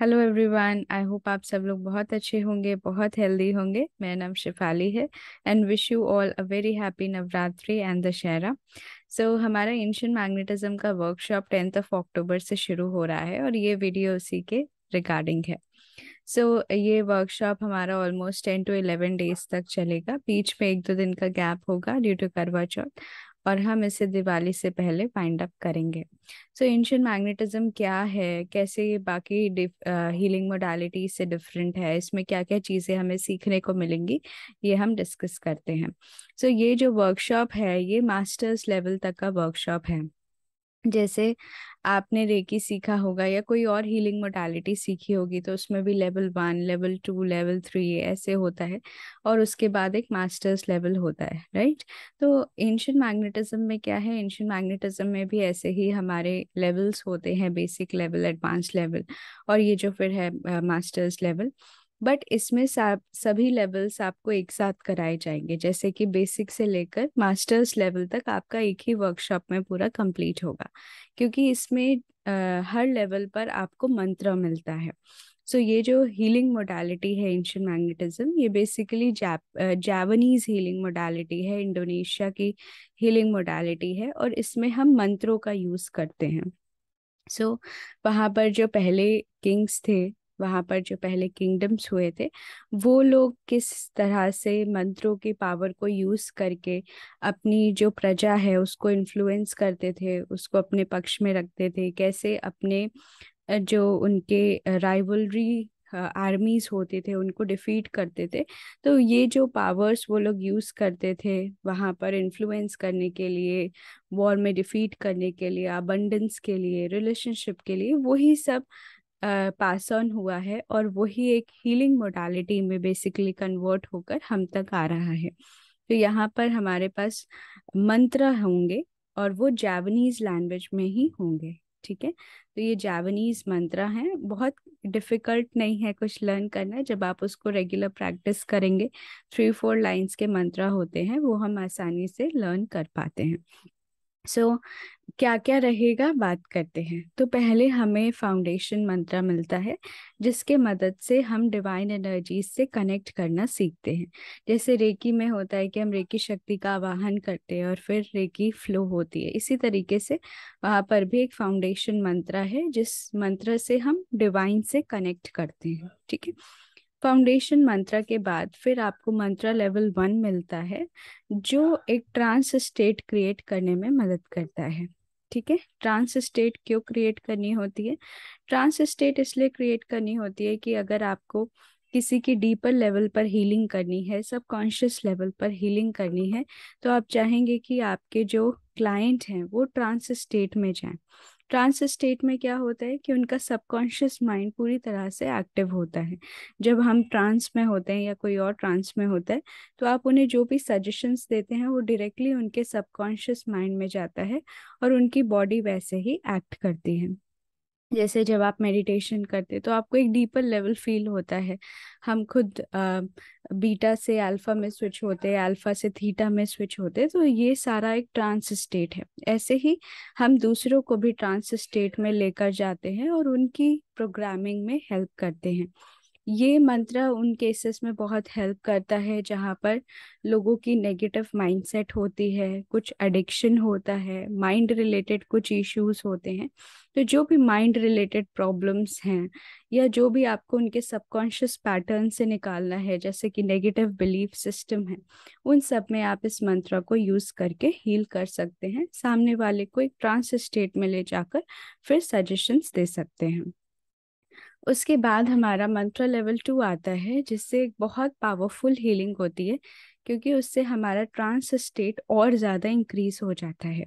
Hello everyone I hope आप सब लोग बहुत अच्छे होंगे बहुत हेल्दी होंगे मेरा नाम शिफाली है and wish you all a very happy Navratri and Dussehra so हमारा एंशियन मैग्नेटिज्म का वर्कशॉप टेंथ ऑफ अक्टूबर से शुरू हो रहा है और ये वीडियो उसी के रिगार्डिंग है सो so, ये वर्कशॉप हमारा almost ten to eleven days तक चलेगा बीच में एक दो दिन का गैप होगा ड्यू टू करवा चौथ और हम इसे दिवाली से पहले फाइंड अप करेंगे सो इंशियन मैग्नेटिज्म क्या है कैसे ये बाकी हीलिंग मोडालिटी से डिफरेंट है इसमें क्या क्या चीज़ें हमें सीखने को मिलेंगी ये हम डिस्कस करते हैं सो so, ये जो वर्कशॉप है ये मास्टर्स लेवल तक का वर्कशॉप है जैसे आपने रेकी सीखा होगा या कोई और हीलिंग मोटालिटी सीखी होगी तो उसमें भी level one level two level three ऐसे होता है और उसके बाद एक मास्टर्स लेवल होता है राइट तो एंशियन मैग्नेटिज्म में क्या है एंशियन मैग्नेटिज्म में भी ऐसे ही हमारे लेवल्स होते हैं बेसिक लेवल एडवांस लेवल और ये जो फिर है मास्टर्स लेवल बट इसमें सभी लेवल्स आपको एक साथ कराए जाएंगे जैसे कि बेसिक से लेकर मास्टर्स लेवल तक आपका एक ही वर्कशॉप में पूरा कंप्लीट होगा क्योंकि इसमें आ, हर लेवल पर आपको मंत्र मिलता है सो so, ये जो हीलिंग मोडालिटी है एंशियन मैग्नेटिज्म ये बेसिकली जाप हीलिंग मोडालिटी है इंडोनेशिया की हीलिंग मोडालिटी है और इसमें हम मंत्रों का यूज़ करते हैं सो so, वहाँ पर जो पहले किंग्स थे वहाँ पर जो पहले किंगडम्स हुए थे वो लोग किस तरह से मंत्रों की पावर को यूज़ करके अपनी जो प्रजा है उसको इन्फ्लुएंस करते थे उसको अपने पक्ष में रखते थे कैसे अपने जो उनके राइवलरी आर्मीज होते थे उनको डिफीट करते थे तो ये जो पावर्स वो लोग यूज़ करते थे वहाँ पर इन्फ्लुएंस करने के लिए वॉर में डिफीट करने के लिए अबंडेंस के लिए रिलेशनशिप के लिए वही सब पास ऑन हुआ है और वही एक हीलिंग मोडालिटी में बेसिकली कन्वर्ट होकर हम तक आ रहा है तो यहाँ पर हमारे पास मंत्र होंगे और वो जैपनीज लैंग्वेज में ही होंगे ठीक है तो ये जावनीज मंत्र हैं बहुत डिफिकल्ट नहीं है कुछ लर्न करना जब आप उसको रेगुलर प्रैक्टिस करेंगे थ्री फोर लाइंस के मंत्र होते हैं वो हम आसानी से लर्न कर पाते हैं सो so, क्या क्या रहेगा बात करते हैं तो पहले हमें फाउंडेशन मंत्र मिलता है जिसके मदद से हम डिवाइन एनर्जी से कनेक्ट करना सीखते हैं जैसे रेकी में होता है कि हम रेकी शक्ति का आवाहन करते हैं और फिर रेकी फ्लो होती है इसी तरीके से वहाँ पर भी एक फाउंडेशन मंत्र है जिस मंत्र से हम डिवाइन से कनेक्ट करते हैं ठीक है फाउंडेशन मंत्रा के बाद फिर आपको मंत्रा लेवल वन मिलता है जो एक ट्रांस स्टेट क्रिएट करने में मदद करता है ठीक है ट्रांस स्टेट क्यों क्रिएट करनी होती है ट्रांस स्टेट इसलिए क्रिएट करनी होती है कि अगर आपको किसी की डीपर लेवल पर हीलिंग करनी है सब कॉन्शियस लेवल पर हीलिंग करनी है तो आप चाहेंगे कि आपके जो क्लाइंट हैं वो ट्रांस स्टेट में जाएं ट्रांस स्टेट में क्या होता है कि उनका सबकॉन्शियस माइंड पूरी तरह से एक्टिव होता है जब हम ट्रांस में होते हैं या कोई और ट्रांस में होता है तो आप उन्हें जो भी सजेशंस देते हैं वो डायरेक्टली उनके सबकॉन्शियस माइंड में जाता है और उनकी बॉडी वैसे ही एक्ट करती है जैसे जब आप मेडिटेशन करते तो आपको एक डीपर लेवल फील होता है हम खुद बीटा से अल्फा में स्विच होते हैं अल्फा से थीटा में स्विच होते तो ये सारा एक ट्रांस स्टेट है ऐसे ही हम दूसरों को भी ट्रांस स्टेट में लेकर जाते हैं और उनकी प्रोग्रामिंग में हेल्प करते हैं ये मंत्र उन केसेस में बहुत हेल्प करता है जहाँ पर लोगों की नेगेटिव माइंडसेट होती है कुछ एडिक्शन होता है माइंड रिलेटेड कुछ इश्यूज होते हैं तो जो भी माइंड रिलेटेड प्रॉब्लम्स हैं या जो भी आपको उनके सबकॉन्शियस पैटर्न से निकालना है जैसे कि नेगेटिव बिलीफ सिस्टम है उन सब में आप इस मंत्र को यूज करके हील कर सकते हैं सामने वाले को एक ट्रांस स्टेट में ले जाकर फिर सजेशंस दे सकते हैं उसके बाद हमारा मंत्र लेवल टू आता है जिससे एक बहुत पावरफुल हीलिंग होती है क्योंकि उससे हमारा ट्रांस स्टेट और ज़्यादा इंक्रीज हो जाता है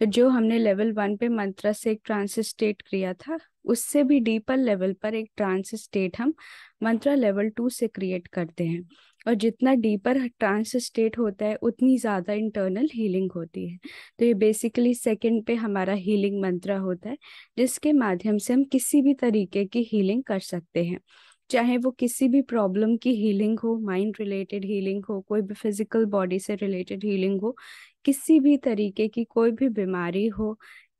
तो जो हमने लेवल वन पे मंत्र से एक ट्रांस स्टेट किया था उससे भी डीपर लेवल पर एक ट्रांस स्टेट हम मंत्र लेवल टू से क्रिएट करते हैं और जितना डीपर ट्रांस स्टेट होता है उतनी ज़्यादा इंटरनल हीलिंग होती है तो ये बेसिकली सेकंड पे हमारा हीलिंग मंत्र होता है जिसके माध्यम से हम किसी भी तरीके की हीलिंग कर सकते हैं चाहे वो किसी भी प्रॉब्लम की हीलिंग हो माइंड रिलेटेड हीलिंग हो कोई भी फिजिकल बॉडी से रिलेटेड हीलिंग हो किसी भी तरीके की कोई भी बीमारी हो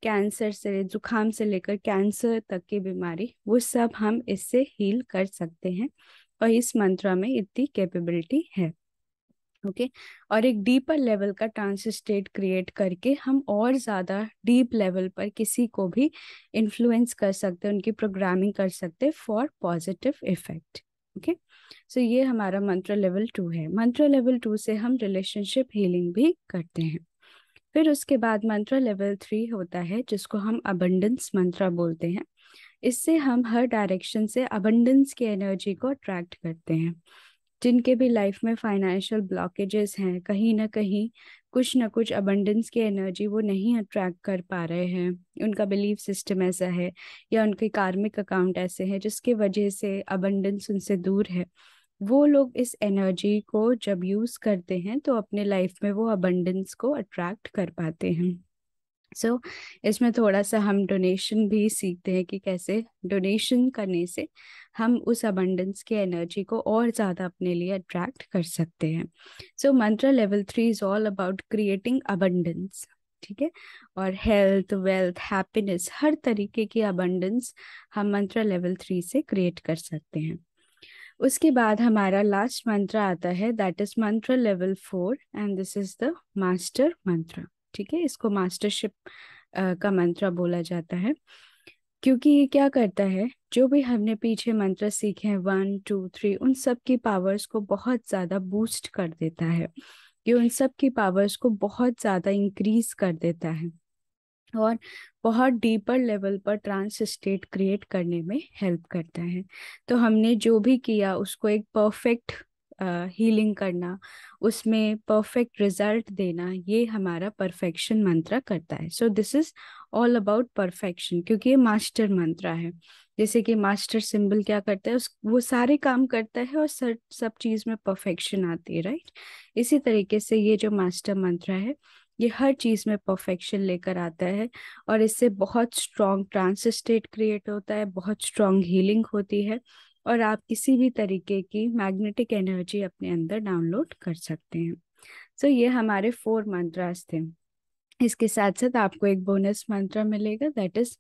कैंसर से जुखाम से लेकर कैंसर तक की बीमारी वो सब हम इससे हील कर सकते हैं और इस मंत्रा में इतनी कैपेबिलिटी है ओके okay? और एक डीपर लेवल का ट्रांस स्टेट क्रिएट करके हम और ज़्यादा डीप लेवल पर किसी को भी इन्फ्लुएंस कर सकते हैं उनकी प्रोग्रामिंग कर सकते हैं for positive effect okay so ये हमारा मंत्र लेवल टू है मंत्र लेवल टू से हम रिलेशनशिप हीलिंग भी करते हैं फिर उसके बाद मंत्र लेवल थ्री होता है जिसको हम अबंडेंस मंत्र बोलते हैं इससे हम हर डायरेक्शन से अबंडेंस की एनर्जी को अट्रैक्ट करते हैं जिनके भी लाइफ में फाइनेंशियल ब्लॉकेजेस हैं कहीं ना कहीं कुछ ना कुछ अबंडेंस की एनर्जी वो नहीं अट्रैक्ट कर पा रहे हैं उनका बिलीफ सिस्टम ऐसा है या उनके कार्मिक अकाउंट ऐसे हैं जिसके वजह से अबंडेंस उनसे दूर है वो लोग इस एनर्जी को जब यूज़ करते हैं तो अपने लाइफ में वो अबंडेंस को अट्रैक्ट कर पाते हैं सो so, इसमें थोड़ा सा हम डोनेशन भी सीखते हैं कि कैसे डोनेशन करने से हम उस अबंडेंस के एनर्जी को और ज़्यादा अपने लिए अट्रैक्ट कर सकते हैं सो मंत्र level three is all about creating abundance ठीक है और हेल्थ वेल्थ हैप्पीनेस हर तरीके की अबंडेंस हम मंत्र लेवल थ्री से क्रिएट कर सकते हैं उसके बाद हमारा लास्ट मंत्र आता है दैट इज मंत्र level four and this is the master मंत्र ठीक है इसको मास्टरशिप का मंत्र बोला जाता है क्योंकि ये क्या करता है जो भी हमने पीछे मंत्र सीखे हैं वन टू थ्री उन सब की पावर्स को बहुत ज़्यादा बूस्ट कर देता है ये उन सब की पावर्स को बहुत ज़्यादा इंक्रीज कर देता है और बहुत डीपर लेवल पर ट्रांस स्टेट क्रिएट करने में हेल्प करता है तो हमने जो भी किया उसको एक परफेक्ट हीलिंग करना उसमें परफेक्ट रिजल्ट देना ये हमारा परफेक्शन मंत्र करता है so this is all about perfection क्योंकि ये मास्टर मंत्र है जैसे कि मास्टर सिंबल क्या करता है उस वो सारे काम करता है और सर, सब चीज में परफेक्शन आती है राइट इसी तरीके से ये जो मास्टर मंत्र है ये हर चीज में परफेक्शन लेकर आता है और इससे बहुत स्ट्रॉन्ग ट्रांस स्टेट क्रिएट होता है बहुत स्ट्रॉन्ग हीलिंग होती है और आप किसी भी तरीके की मैग्नेटिक एनर्जी अपने अंदर डाउनलोड कर सकते हैं सो so, ये हमारे फोर मंत्रास थे इसके साथ साथ आपको एक बोनस मंत्र मिलेगा that is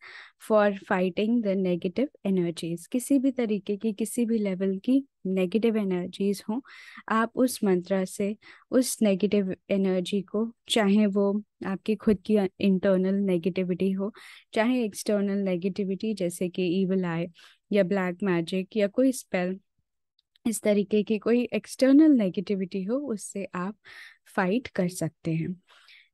for fighting the negative energies किसी भी तरीके की किसी भी लेवल की नेगेटिव एनर्जीज हों आप उस मंत्र से उस नेगेटिव एनर्जी को चाहे वो आपकी खुद की इंटरनल नेगेटिविटी हो चाहे एक्सटर्नल नेगेटिविटी जैसे कि ईवल आए या ब्लैक मैजिक या कोई स्पेल इस तरीके की कोई एक्सटर्नल नेगेटिविटी हो उससे आप फाइट कर सकते हैं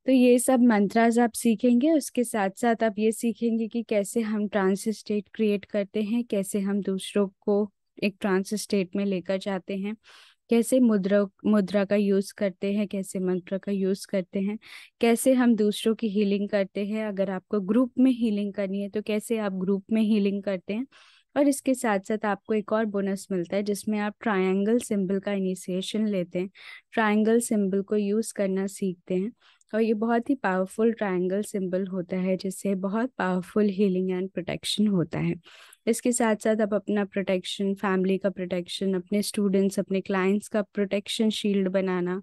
तो ये सब मंत्राज आप सीखेंगे उसके साथ साथ आप ये सीखेंगे कि कैसे हम ट्रांस स्टेट क्रिएट करते हैं कैसे हम दूसरों को एक ट्रांस स्टेट में लेकर जाते हैं कैसे मुद्रा मुद्रा का यूज़ करते हैं कैसे मंत्र का यूज़ करते हैं कैसे हम दूसरों की हीलिंग करते हैं अगर आपको ग्रुप में हीलिंग करनी है तो कैसे आप ग्रुप में हीलिंग करते हैं और इसके साथ साथ आपको एक और बोनस मिलता है जिसमें आप ट्रायंगल सिंबल का इनिशिएशन लेते हैं ट्रायंगल सिंबल को यूज़ करना सीखते हैं और ये बहुत ही पावरफुल ट्रायंगल सिंबल होता है जिससे बहुत पावरफुल हीलिंग एंड प्रोटेक्शन होता है इसके साथ साथ आप अपना प्रोटेक्शन फैमिली का प्रोटेक्शन अपने स्टूडेंट्स अपने क्लाइंट्स का प्रोटेक्शन शील्ड बनाना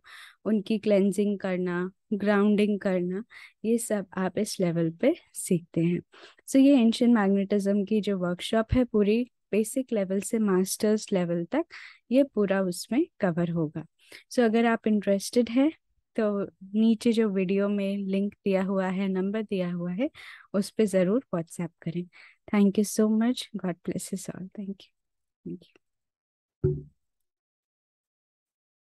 उनकी क्लेंजिंग करना ग्राउंडिंग करना ये सब आप इस लेवल पे सीखते हैं सो so, ये एंशियन मैग्नेटिज्म की जो वर्कशॉप है पूरी बेसिक लेवल से मास्टर्स लेवल तक ये पूरा उसमें कवर होगा सो so, अगर आप इंटरेस्टेड हैं तो नीचे जो वीडियो में लिंक दिया हुआ है नंबर दिया हुआ है उस पर ज़रूर व्हाट्सएप करें thank you so much God bless is all thank you thank you